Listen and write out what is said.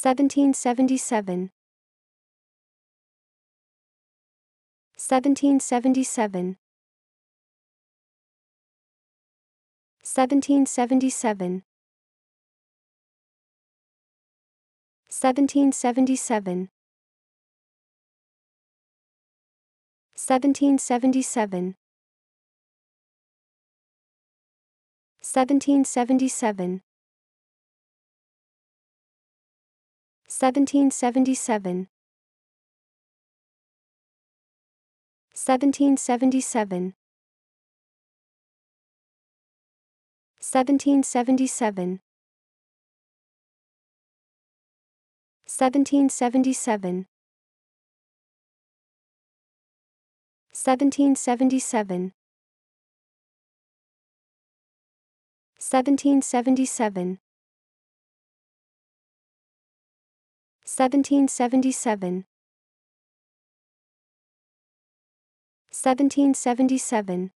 1777 1777 1777 1777 1777 1777 1777 1777 1777 1777 1777 1777 1777 1777